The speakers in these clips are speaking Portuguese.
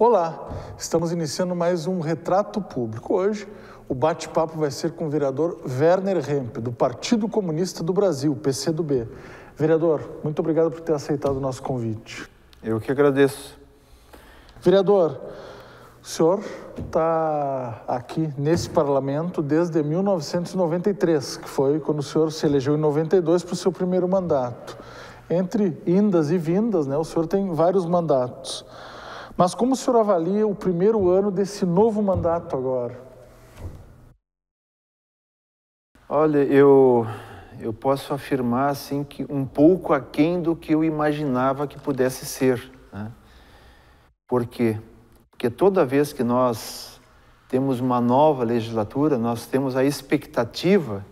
Olá, estamos iniciando mais um Retrato Público. Hoje, o bate-papo vai ser com o vereador Werner Hemp, do Partido Comunista do Brasil, PCdoB. Vereador, muito obrigado por ter aceitado o nosso convite. Eu que agradeço. Vereador, o senhor está aqui nesse parlamento desde 1993, que foi quando o senhor se elegeu em 92 para o seu primeiro mandato. Entre indas e vindas, né, o senhor tem vários mandatos. Mas como o senhor avalia o primeiro ano desse novo mandato agora? Olha, eu, eu posso afirmar assim que um pouco aquém do que eu imaginava que pudesse ser. Né? Por quê? Porque toda vez que nós temos uma nova legislatura, nós temos a expectativa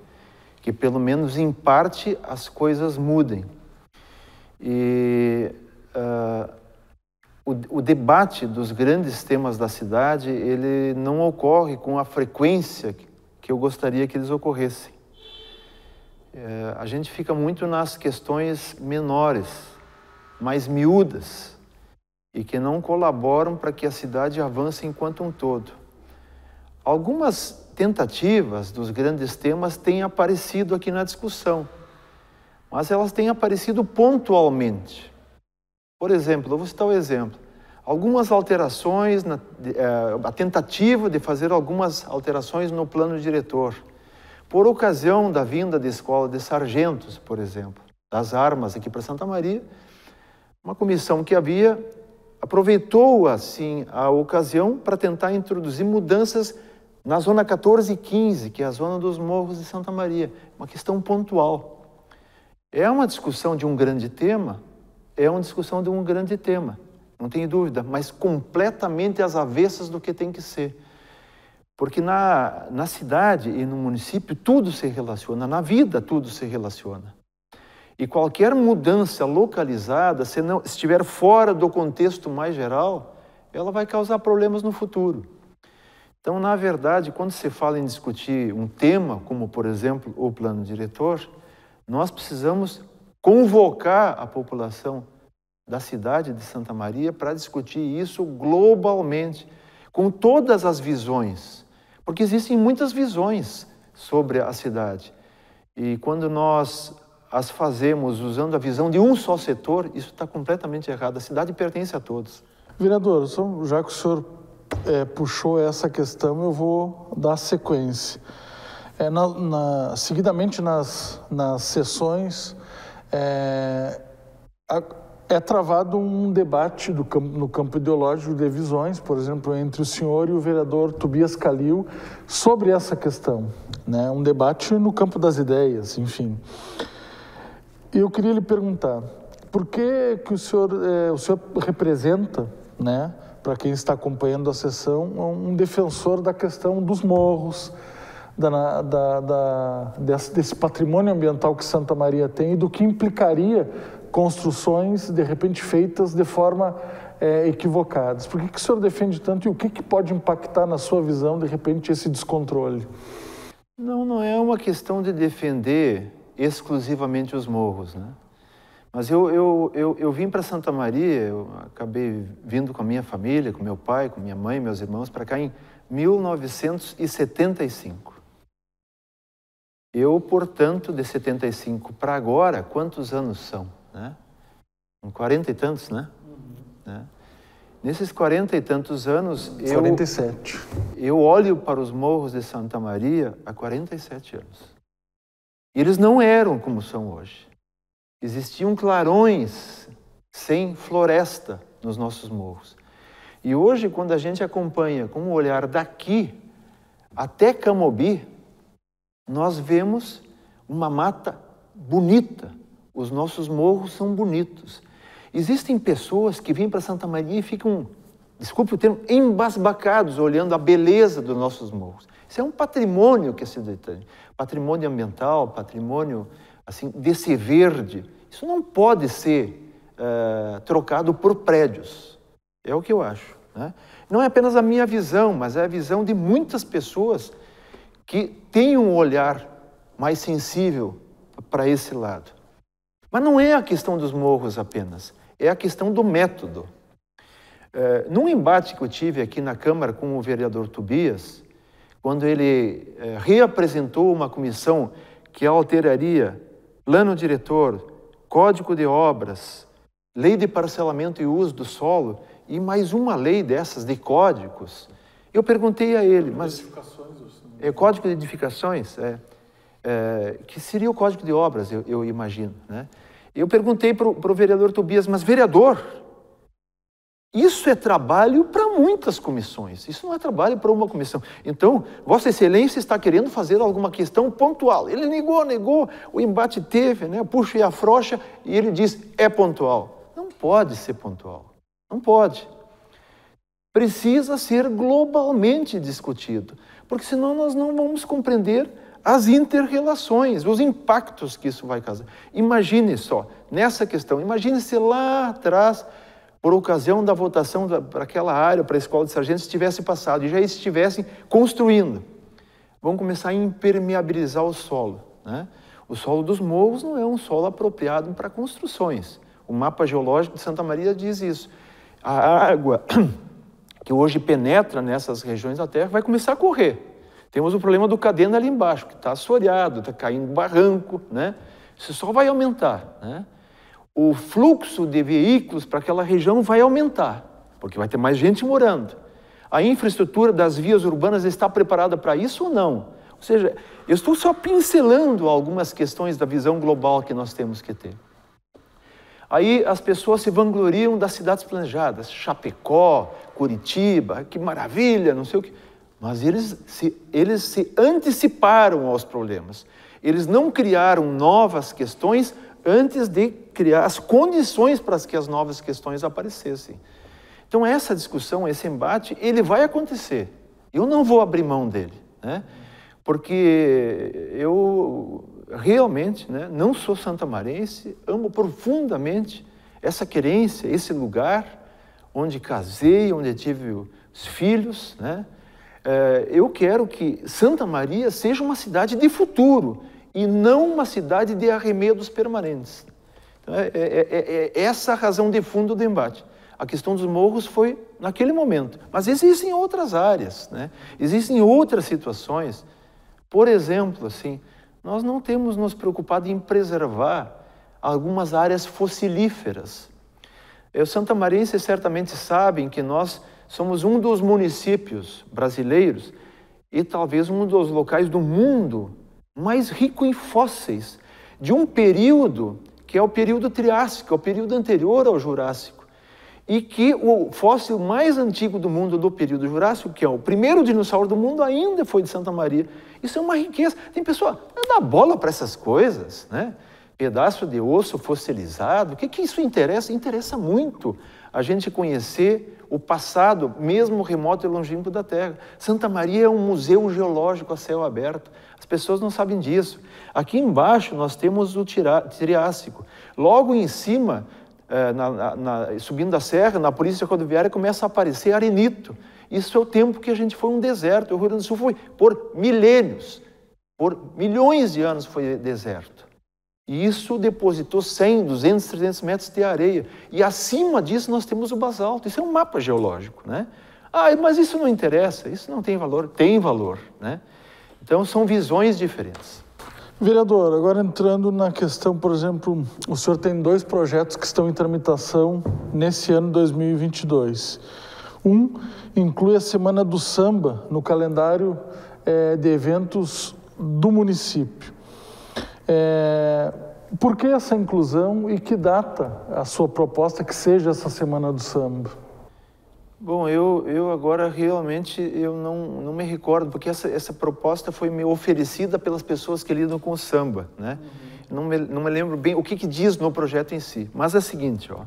que, pelo menos em parte, as coisas mudem. E uh, o, o debate dos grandes temas da cidade ele não ocorre com a frequência que eu gostaria que eles ocorressem. É, a gente fica muito nas questões menores, mais miúdas, e que não colaboram para que a cidade avance enquanto um todo. Algumas tentativas dos grandes temas têm aparecido aqui na discussão, mas elas têm aparecido pontualmente. Por exemplo, eu vou citar o um exemplo. Algumas alterações, na, eh, a tentativa de fazer algumas alterações no plano diretor, por ocasião da vinda da escola de sargentos, por exemplo, das armas aqui para Santa Maria, uma comissão que havia aproveitou assim a ocasião para tentar introduzir mudanças na zona 14 e 15, que é a zona dos morros de Santa Maria, uma questão pontual. É uma discussão de um grande tema, é uma discussão de um grande tema, não tenho dúvida, mas completamente às avessas do que tem que ser. Porque na, na cidade e no município tudo se relaciona, na vida tudo se relaciona. E qualquer mudança localizada, se não estiver fora do contexto mais geral, ela vai causar problemas no futuro. Então, na verdade, quando se fala em discutir um tema, como por exemplo o plano diretor, nós precisamos convocar a população da cidade de Santa Maria para discutir isso globalmente, com todas as visões, porque existem muitas visões sobre a cidade. E quando nós as fazemos usando a visão de um só setor, isso está completamente errado. A cidade pertence a todos. Vereador, já que o senhor é, puxou essa questão, eu vou dar sequência. É, na, na, seguidamente nas, nas sessões é, é travado um debate no campo ideológico de visões, por exemplo, entre o senhor e o vereador Tobias Calil sobre essa questão. Né? Um debate no campo das ideias, enfim. E eu queria lhe perguntar, por que, que o, senhor, é, o senhor representa, né, para quem está acompanhando a sessão, um defensor da questão dos morros, da, da, da, desse, desse patrimônio ambiental que Santa Maria tem e do que implicaria construções, de repente, feitas de forma é, equivocadas. Por que, que o senhor defende tanto e o que, que pode impactar na sua visão, de repente, esse descontrole? Não, não é uma questão de defender exclusivamente os morros, né? Mas eu, eu, eu, eu vim para Santa Maria, eu acabei vindo com a minha família, com meu pai, com minha mãe, meus irmãos, para cá em 1975. Eu, portanto, de 75 para agora, quantos anos são? Né? Um quarenta e tantos, né? Uhum. né? Nesses quarenta e tantos anos, 47. Eu, eu olho para os morros de Santa Maria há 47 anos. E eles não eram como são hoje. Existiam clarões sem floresta nos nossos morros. E hoje, quando a gente acompanha com um olhar daqui até Camobi, nós vemos uma mata bonita, os nossos morros são bonitos. Existem pessoas que vêm para Santa Maria e ficam, desculpe o termo, embasbacados olhando a beleza dos nossos morros. Isso é um patrimônio que esse é detém. Patrimônio ambiental, patrimônio assim desse verde. Isso não pode ser uh, trocado por prédios. É o que eu acho. Né? Não é apenas a minha visão, mas é a visão de muitas pessoas que tem um olhar mais sensível para esse lado. Mas não é a questão dos morros apenas, é a questão do método. É, num embate que eu tive aqui na Câmara com o vereador Tobias, quando ele é, reapresentou uma comissão que alteraria plano diretor, código de obras, lei de parcelamento e uso do solo e mais uma lei dessas de códigos, eu perguntei a ele, mas é, código de edificações, é, é, que seria o código de obras, eu, eu imagino. Né? Eu perguntei para o vereador Tobias, mas vereador, isso é trabalho para muitas comissões, isso não é trabalho para uma comissão. Então, Vossa Excelência está querendo fazer alguma questão pontual. Ele negou, negou, o embate teve, né? puxa e afrocha, e ele diz: é pontual. Não pode ser pontual, não pode. Precisa ser globalmente discutido porque senão nós não vamos compreender as interrelações, os impactos que isso vai causar. Imagine só, nessa questão, imagine se lá atrás, por ocasião da votação para aquela área, para a escola de sargentos, tivesse passado e já estivessem construindo. Vão começar a impermeabilizar o solo. Né? O solo dos morros não é um solo apropriado para construções. O mapa geológico de Santa Maria diz isso. A água que hoje penetra nessas regiões da terra, vai começar a correr. Temos o problema do cadena ali embaixo, que está assoreado, está caindo barranco, né? Isso só vai aumentar, né? O fluxo de veículos para aquela região vai aumentar, porque vai ter mais gente morando. A infraestrutura das vias urbanas está preparada para isso ou não? Ou seja, eu estou só pincelando algumas questões da visão global que nós temos que ter. Aí as pessoas se vangloriam das cidades planejadas, Chapecó, Curitiba, que maravilha, não sei o quê. Mas eles se, eles se anteciparam aos problemas. Eles não criaram novas questões antes de criar as condições para que as novas questões aparecessem. Então essa discussão, esse embate, ele vai acontecer. Eu não vou abrir mão dele, né? Porque eu realmente, né, não sou santamarense, amo profundamente essa querência, esse lugar onde casei, onde tive os filhos. Né? Eh, eu quero que Santa Maria seja uma cidade de futuro e não uma cidade de arremedos permanentes. Então, é é, é, é, é essa a razão de fundo do embate. A questão dos morros foi naquele momento, mas existem outras áreas, né? existem outras situações. Por exemplo, assim, nós não temos nos preocupado em preservar algumas áreas fossilíferas. Eh, os santamarienses certamente sabem que nós somos um dos municípios brasileiros e talvez um dos locais do mundo mais rico em fósseis de um período que é o período Triássico, é o período anterior ao Jurássico, e que o fóssil mais antigo do mundo do período Jurássico, que é o primeiro dinossauro do mundo, ainda foi de Santa Maria isso é uma riqueza. Tem pessoa, não dá bola para essas coisas, né? Pedaço de osso fossilizado, o que, que isso interessa? Interessa muito a gente conhecer o passado, mesmo remoto e longínquo da Terra. Santa Maria é um museu geológico a céu aberto. As pessoas não sabem disso. Aqui embaixo nós temos o Triássico. Logo em cima, eh, na, na, na, subindo a serra, na Polícia Rodoviária, começa a aparecer arenito. Isso é o tempo que a gente foi um deserto. O Rio Grande do Sul foi por milênios, por milhões de anos foi deserto. E isso depositou 100, 200, 300 metros de areia. E acima disso nós temos o basalto. Isso é um mapa geológico, né? Ah, mas isso não interessa, isso não tem valor. Tem valor, né? Então são visões diferentes. Vereador, agora entrando na questão, por exemplo, o senhor tem dois projetos que estão em tramitação nesse ano 2022. 1 inclui a Semana do Samba no calendário é, de eventos do município. É, por que essa inclusão e que data a sua proposta que seja essa Semana do Samba? Bom, eu, eu agora realmente eu não, não me recordo, porque essa, essa proposta foi me oferecida pelas pessoas que lidam com o samba, né? Uhum. Não, me, não me lembro bem o que, que diz no projeto em si, mas é o seguinte, ó...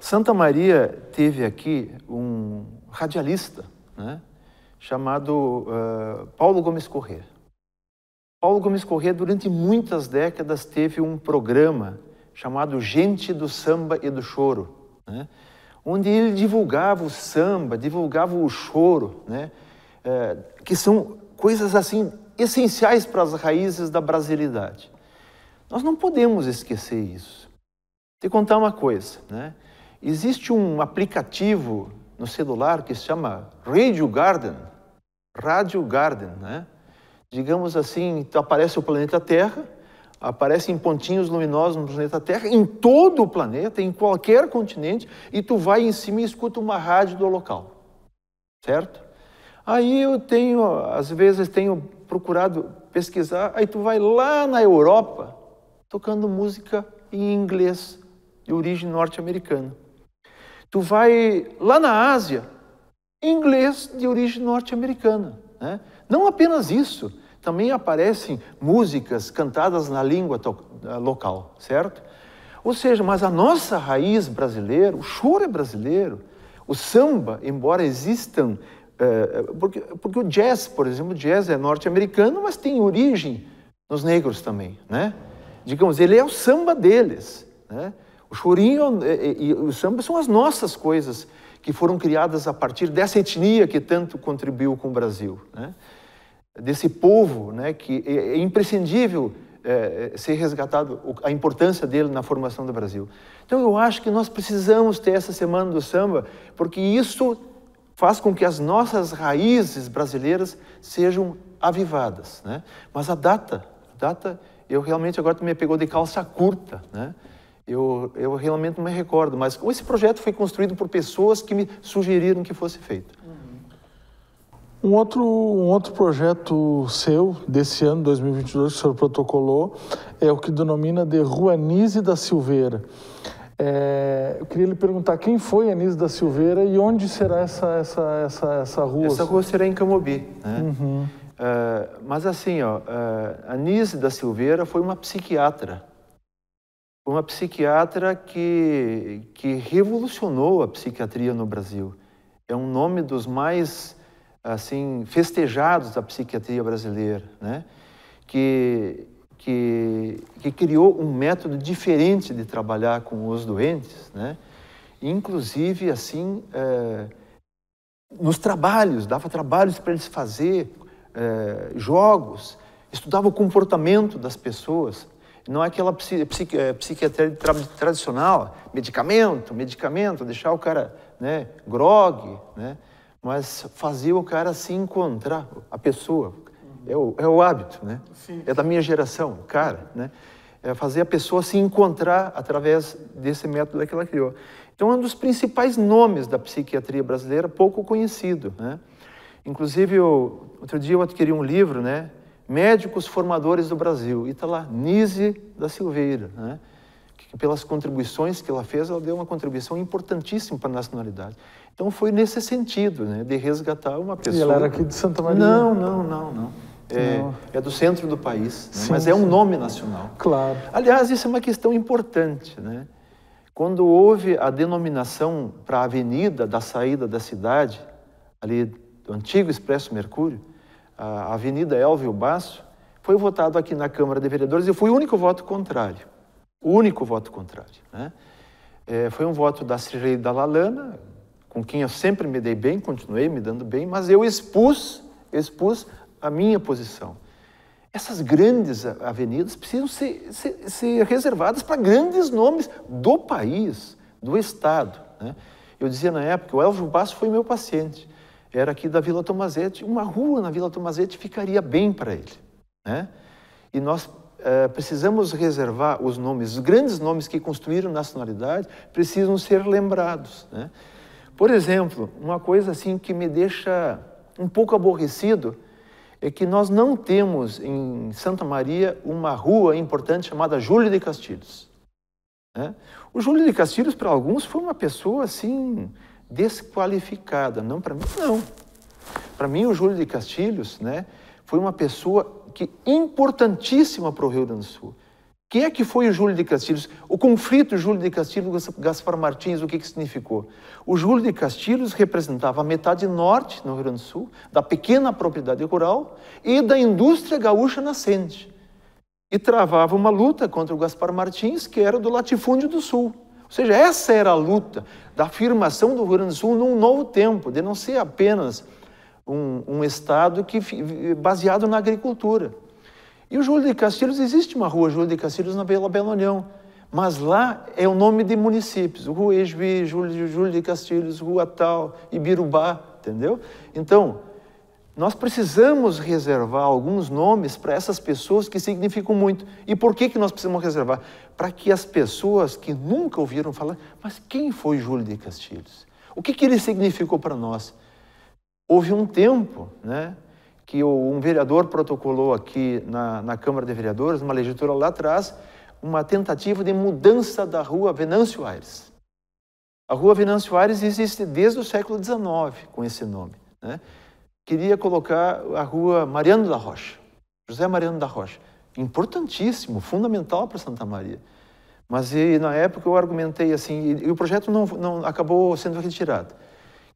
Santa Maria teve aqui um radialista, né? chamado uh, Paulo Gomes Corrêa. Paulo Gomes Corrêa, durante muitas décadas, teve um programa chamado Gente do Samba e do Choro, né? onde ele divulgava o samba, divulgava o choro, né? Uh, que são coisas assim essenciais para as raízes da brasilidade. Nós não podemos esquecer isso. Te contar uma coisa, né? Existe um aplicativo no celular que se chama Radio Garden, Radio Garden, né? Digamos assim, então aparece o planeta Terra, aparecem pontinhos luminosos no planeta Terra, em todo o planeta, em qualquer continente, e tu vai em cima e escuta uma rádio do local, certo? Aí eu tenho, às vezes tenho procurado pesquisar, aí tu vai lá na Europa tocando música em inglês de origem norte-americana. Tu vai lá na Ásia, inglês de origem norte-americana. Né? Não apenas isso, também aparecem músicas cantadas na língua eh, local, certo? Ou seja, mas a nossa raiz brasileira, o choro é brasileiro, o samba, embora existam, é, porque, porque o jazz, por exemplo, o jazz é norte-americano, mas tem origem nos negros também, né? Digamos, ele é o samba deles, né? O chorinho é, é, e, o samba são as nossas coisas que foram criadas a partir dessa etnia que tanto contribuiu com o Brasil, né? desse povo né, que é, é imprescindível é, ser resgatado a importância dele na formação do Brasil. Então eu acho que nós precisamos ter essa semana do samba, porque isso faz com que as nossas raízes brasileiras sejam avivadas. Né? Mas a data, a data, eu realmente agora me pegou de calça curta, né? Eu, eu realmente não me recordo, mas esse projeto foi construído por pessoas que me sugeriram que fosse feito. Uhum. Um outro, um outro projeto seu, desse ano, 2022, que o senhor protocolou, é o que denomina de Ruanise da Silveira. É, eu queria lhe perguntar quem foi Anise da Silveira e onde será essa, essa, essa, essa rua? Essa rua será em Camobi. Né? Uhum. Uh, mas assim, ó, uh, é, Anise da Silveira foi uma psiquiatra uma psiquiatra que, que revolucionou a psiquiatria no Brasil. É um nome dos mais assim festejados da psiquiatria brasileira, né? Que que, que criou um método diferente de trabalhar com os doentes, né? Inclusive assim é, nos trabalhos, dava trabalhos para eles fazer, é, jogos, estudava o comportamento das pessoas. Não é aquela eh, psiquiatria tra, tradicional, medicamento, medicamento, deixar o cara né, grogue, né? mas fazia o cara se encontrar, a pessoa. É o, é o hábito, né? Sim. É da minha geração, cara, né? É fazer a pessoa se encontrar através desse método que ela criou. Então, é um dos principais nomes da psiquiatria brasileira, pouco conhecido, né? Inclusive, eu, outro dia eu adquiri um livro, né? médicos formadores do Brasil. E está lá, Nise da Silveira, né? que pelas contribuições que ela fez, ela deu uma contribuição importantíssima para a nacionalidade. Então foi nesse sentido, né? de resgatar uma pessoa. E ela era aqui de Santa Maria? Não, não, não, não. É, é do centro do país, né? sim, mas é um nome nacional. Claro. Aliás, isso é uma questão importante, né? Quando houve a denominação para a avenida da saída da cidade, ali do antigo Expresso Mercúrio, a Avenida Elvio Basso, foi votado aqui na Câmara de Vereadores e foi o único voto contrário. O único voto contrário. Né? É, foi um voto da Cirlei da Lalana, com quem eu sempre me dei bem, continuei me dando bem, mas eu expus, expus a minha posição. Essas grandes avenidas precisam ser, ser, ser reservadas para grandes nomes do país, do Estado. Né? Eu dizia na época, o Elvio Basso foi meu paciente era aqui da Vila Tomazete. Uma rua na Vila Tomazete ficaria bem para ele. Né? E nós é, precisamos reservar os nomes, os grandes nomes que construíram nacionalidade precisam ser lembrados. Né? Por exemplo, uma coisa assim que me deixa um pouco aborrecido é que nós não temos em Santa Maria uma rua importante chamada Júlio de Castilhos. Né? O Júlio de Castilhos, para alguns, foi uma pessoa assim desqualificada. Não para mim, não. Para mim, o Júlio de Castilhos né, foi uma pessoa que importantíssima para o Rio Grande do Sul. Quem é que foi o Júlio de Castilhos? O conflito Júlio de Castilhos e Gaspar Martins, o que, que significou? O Júlio de Castilhos representava a metade norte no Rio Grande do Sul, da pequena propriedade rural e da indústria gaúcha nascente. E travava uma luta contra o Gaspar Martins, que era do latifúndio do Sul. Ou seja, essa era a luta da afirmação do Rio Grande do Sul num novo tempo, de não ser apenas um, um Estado que, baseado na agricultura. E o Júlio de Castilhos, existe uma rua Júlio de Castilhos na Bela Bela União, mas lá é o nome de municípios, Rua Ejuí, Júlio, Júlio de Castilhos, Rua Tal, Ibirubá, entendeu? Então, nós precisamos reservar alguns nomes para essas pessoas que significam muito. E por que, que nós precisamos reservar? Para que as pessoas que nunca ouviram falar, mas quem foi Júlio de Castilhos? O que, que ele significou para nós? Houve um tempo né, que um vereador protocolou aqui na, na Câmara de Vereadores, uma legislatura lá atrás, uma tentativa de mudança da rua Venâncio Aires. A rua Venâncio Aires existe desde o século XIX com esse nome. Né? queria colocar a rua Mariano da Rocha, José Mariano da Rocha. Importantíssimo, fundamental para Santa Maria. Mas e, na época eu argumentei assim, e, e o projeto não, não acabou sendo retirado.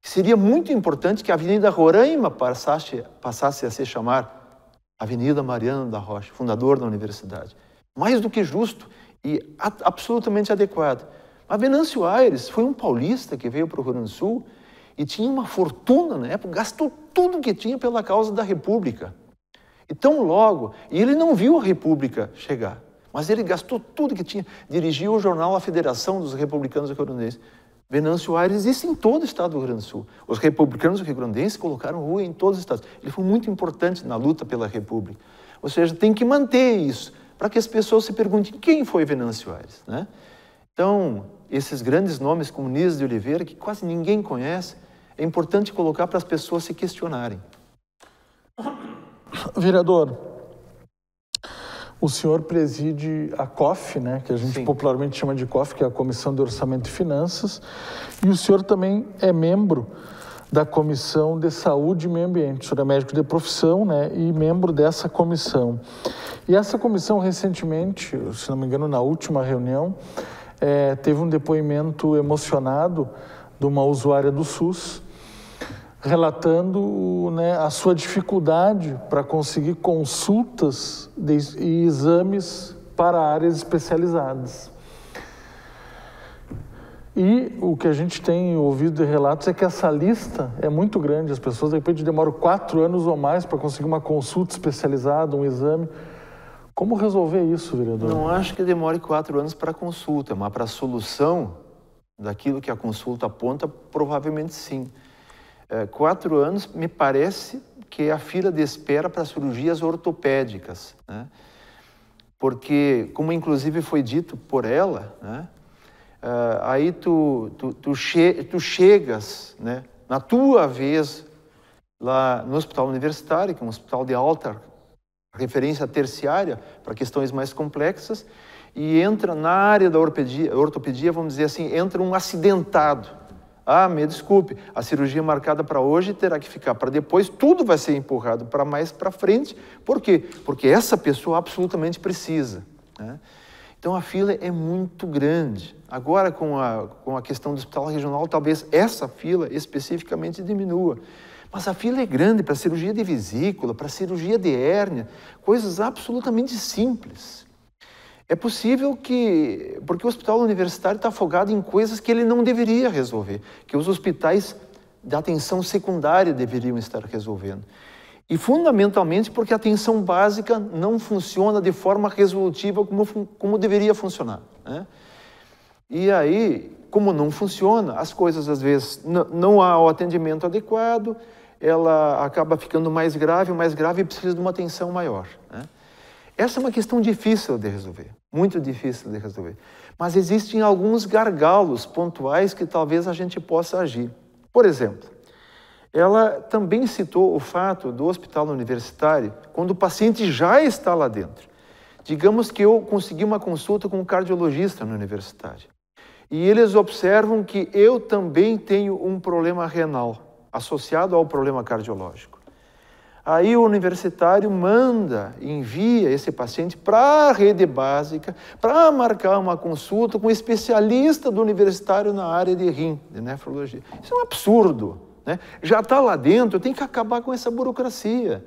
Seria muito importante que a Avenida Roraima passasse, passasse a se chamar Avenida Mariano da Rocha, fundador da universidade. Mais do que justo e a, absolutamente adequado. Mas Venâncio Aires foi um paulista que veio para o Rio Grande do Sul e tinha uma fortuna na época, gastou tudo que tinha pela causa da República. E tão logo, e ele não viu a República chegar, mas ele gastou tudo que tinha, dirigiu o jornal A Federação dos Republicanos e grandenses Venâncio Aires existe em todo o estado do Rio Grande do Sul. Os republicanos rio-grandenses colocaram rua em todos os estados. Ele foi muito importante na luta pela República. Ou seja, tem que manter isso, para que as pessoas se perguntem quem foi Venâncio Aires. Né? Então, esses grandes nomes como de Oliveira, que quase ninguém conhece, é importante colocar para as pessoas se questionarem. Vereador, o senhor preside a COF, né, que a gente Sim. popularmente chama de COF, que é a Comissão de Orçamento e Finanças, e o senhor também é membro da Comissão de Saúde e Meio Ambiente. O senhor é médico de profissão né, e membro dessa comissão. E essa comissão, recentemente, se não me engano, na última reunião, é, teve um depoimento emocionado de uma usuária do SUS relatando né, a sua dificuldade para conseguir consultas e exames para áreas especializadas. E o que a gente tem ouvido de relatos é que essa lista é muito grande. As pessoas, de repente, demoram quatro anos ou mais para conseguir uma consulta especializada, um exame. Como resolver isso, vereador? Não acho que demore quatro anos para consulta, mas para a solução daquilo que a consulta aponta, provavelmente sim. Eh, quatro anos me parece que é a fila de espera para cirurgias ortopédicas, né? porque, como inclusive foi dito por ela, né? Uh, aí tu, tu, tu, che tu chegas né, na tua vez lá no hospital universitário, que é um hospital de alta referência terciária para questões mais complexas, e entra na área da ortopedia, ortopedia, vamos dizer assim, entra um acidentado. Ah, me desculpe, a cirurgia marcada para hoje terá que ficar para depois, tudo vai ser empurrado para mais para frente. Por quê? Porque essa pessoa absolutamente precisa. Né? Então a fila é muito grande. Agora, com a, com a questão do hospital regional, talvez essa fila especificamente diminua. Mas a fila é grande para cirurgia de vesícula, para cirurgia de hérnia, coisas absolutamente simples. É possível que. Porque o hospital universitário está afogado em coisas que ele não deveria resolver, que os hospitais da atenção secundária deveriam estar resolvendo. E fundamentalmente porque a atenção básica não funciona de forma resolutiva como, como deveria funcionar. Né? E aí, como não funciona, as coisas às vezes não há o atendimento adequado, ela acaba ficando mais grave, mais grave e precisa de uma atenção maior. Né? Essa é uma questão difícil de resolver, muito difícil de resolver. Mas existem alguns gargalos pontuais que talvez a gente possa agir. Por exemplo, ela também citou o fato do hospital universitário, quando o paciente já está lá dentro. Digamos que eu consegui uma consulta com um cardiologista no universitário. E eles observam que eu também tenho um problema renal associado ao problema cardiológico. Aí o universitário manda, envia esse paciente para a rede básica para marcar uma consulta com um especialista do universitário na área de rim, de nefrologia. Isso é um absurdo. Né? Já está lá dentro, tem que acabar com essa burocracia.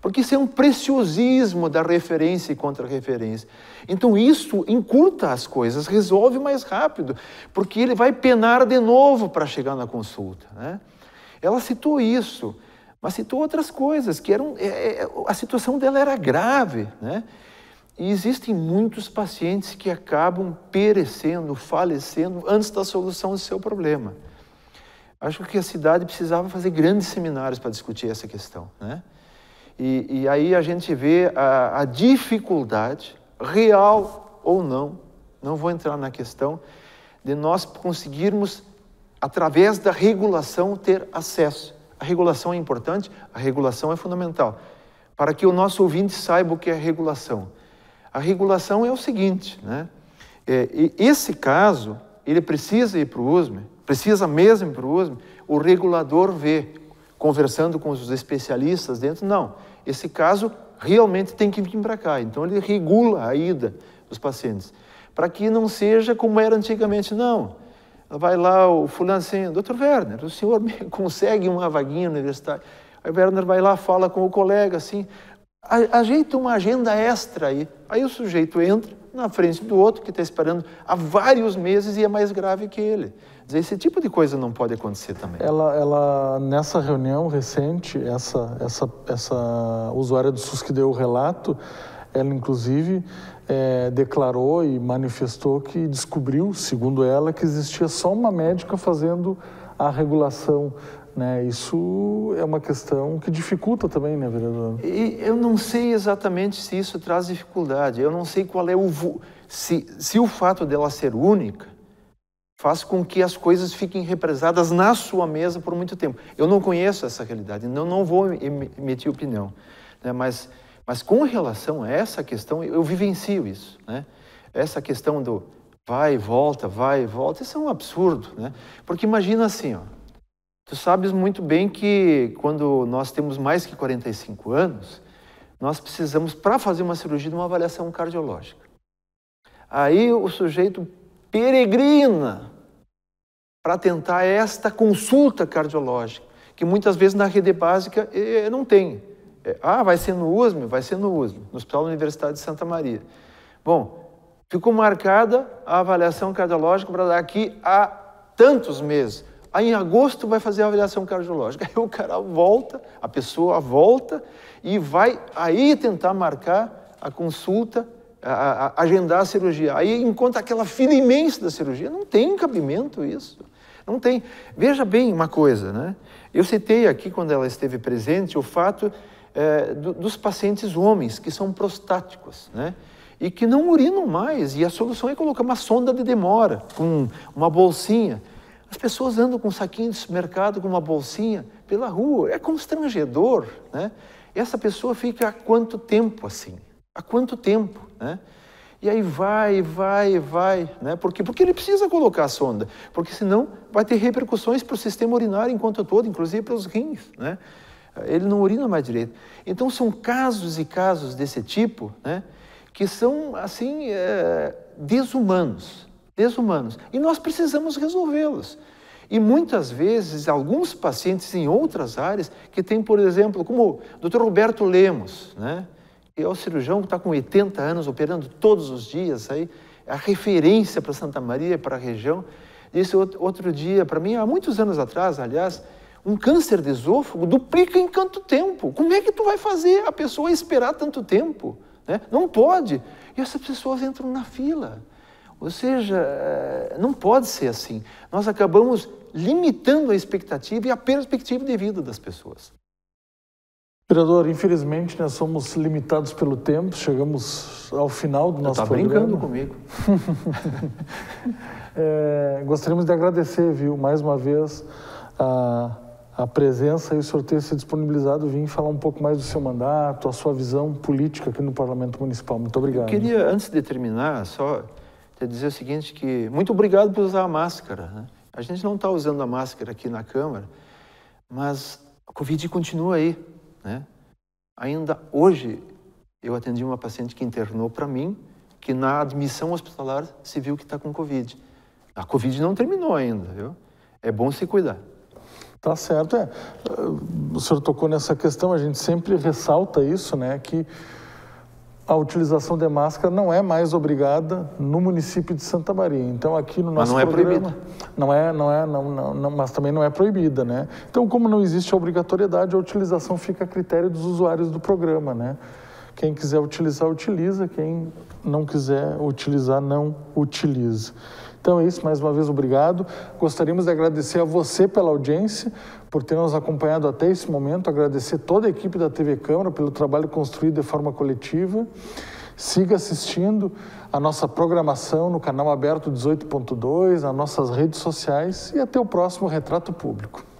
Porque isso é um preciosismo da referência e contra-referência. Então, isso encurta as coisas, resolve mais rápido, porque ele vai penar de novo para chegar na consulta. Né? Ela citou isso mas citou outras coisas, que eram. É, é, a situação dela era grave, né? E existem muitos pacientes que acabam perecendo, falecendo antes da solução do seu problema. Acho que a cidade precisava fazer grandes seminários para discutir essa questão, né? E, e aí a gente vê a, a dificuldade real ou não, não vou entrar na questão, de nós conseguirmos, através da regulação, ter acesso a regulação é importante, a regulação é fundamental. Para que o nosso ouvinte saiba o que é regulação. A regulação é o seguinte, né? É, esse caso, ele precisa ir para o USME, precisa mesmo ir para o USME, o regulador vê, conversando com os especialistas dentro, não, esse caso realmente tem que vir para cá. Então, ele regula a ida dos pacientes, para que não seja como era antigamente, não vai lá o fulano assim, doutor Werner, o senhor consegue uma vaguinha universitária? Aí o Werner vai lá, fala com o colega assim, ajeita uma agenda extra aí. Aí o sujeito entra na frente do outro que está esperando há vários meses e é mais grave que ele. Esse tipo de coisa não pode acontecer também. Ela, ela nessa reunião recente, essa, essa, essa usuária do SUS que deu o relato, ela inclusive é, declarou e manifestou que descobriu, segundo ela, que existia só uma médica fazendo a regulação. Né? Isso é uma questão que dificulta também, né, vereador? E eu não sei exatamente se isso traz dificuldade. Eu não sei qual é o. Vo... Se, se o fato dela ser única faz com que as coisas fiquem represadas na sua mesa por muito tempo. Eu não conheço essa realidade, não, não vou emitir opinião. Né? Mas mas com relação a essa questão, eu vivencio isso, né? Essa questão do vai e volta, vai e volta, isso é um absurdo, né? Porque imagina assim, ó, tu sabes muito bem que quando nós temos mais que 45 anos, nós precisamos, para fazer uma cirurgia, de uma avaliação cardiológica. Aí o sujeito peregrina para tentar esta consulta cardiológica, que muitas vezes na rede básica eh, não tem. É, ah, vai ser no USM? Vai ser no USM, no Hospital da Universidade de Santa Maria. Bom, ficou marcada a avaliação cardiológica para daqui a tantos meses. Aí em agosto vai fazer a avaliação cardiológica. Aí o cara volta, a pessoa volta e vai aí tentar marcar a consulta, a, a, agendar a cirurgia. Aí encontra aquela fila imensa da cirurgia. Não tem cabimento isso. Não tem. Veja bem uma coisa, né? Eu citei aqui, quando ela esteve presente, o fato é, do, dos pacientes homens que são prostáticos, né? E que não urinam mais. E a solução é colocar uma sonda de demora, com uma bolsinha. As pessoas andam com um saquinho de supermercado, com uma bolsinha pela rua. É constrangedor, né? Essa pessoa fica há quanto tempo assim? Há quanto tempo, né? E aí vai, vai, vai, né? Por quê? Porque ele precisa colocar a sonda, porque senão vai ter repercussões para o sistema urinário enquanto todo, inclusive para os rins, né? ele não urina mais direito. Então são casos e casos desse tipo, né, que são assim é, desumanos, desumanos. E nós precisamos resolvê-los. E muitas vezes alguns pacientes em outras áreas que têm, por exemplo, como o Dr. Roberto Lemos, né, que é o cirurgião que está com 80 anos operando todos os dias aí, a referência para Santa Maria, para a região. Disse outro dia para mim, há muitos anos atrás, aliás, um câncer de esôfago duplica em quanto tempo? Como é que tu vai fazer a pessoa esperar tanto tempo? Né? Não pode. E essas pessoas entram na fila. Ou seja, eh, não pode ser assim. Nós acabamos limitando a expectativa e a perspectiva de vida das pessoas. Vereador, infelizmente nós somos limitados pelo tempo, chegamos ao final do nosso tá programa. Está brincando comigo. é, gostaríamos de agradecer, viu, mais uma vez, a a presença e o senhor ter se disponibilizado vir falar um pouco mais do seu mandato, a sua visão política aqui no Parlamento Municipal. Muito obrigado. Eu queria, antes de terminar, só dizer o seguinte, que muito obrigado por usar a máscara. Né? A gente não está usando a máscara aqui na Câmara, mas a Covid continua aí. Né? Ainda hoje, eu atendi uma paciente que internou para mim, que na admissão hospitalar se viu que está com Covid. A Covid não terminou ainda, viu? É bom se cuidar. Tá certo, é. O senhor tocou nessa questão, a gente sempre ressalta isso, né, que a utilização de máscara não é mais obrigada no município de Santa Maria. Então aqui no nosso mas não é programa, é proibida. não é, não é, não, não, não, mas também não é proibida, né? Então como não existe a obrigatoriedade, a utilização fica a critério dos usuários do programa, né? Quem quiser utilizar utiliza, quem não quiser utilizar não utiliza. Então é isso, mais uma vez obrigado. Gostaríamos de agradecer a você pela audiência, por ter nos acompanhado até esse momento, agradecer toda a equipe da TV Câmara pelo trabalho construído de forma coletiva. Siga assistindo a nossa programação no canal aberto 18.2, nas nossas redes sociais e até o próximo Retrato Público.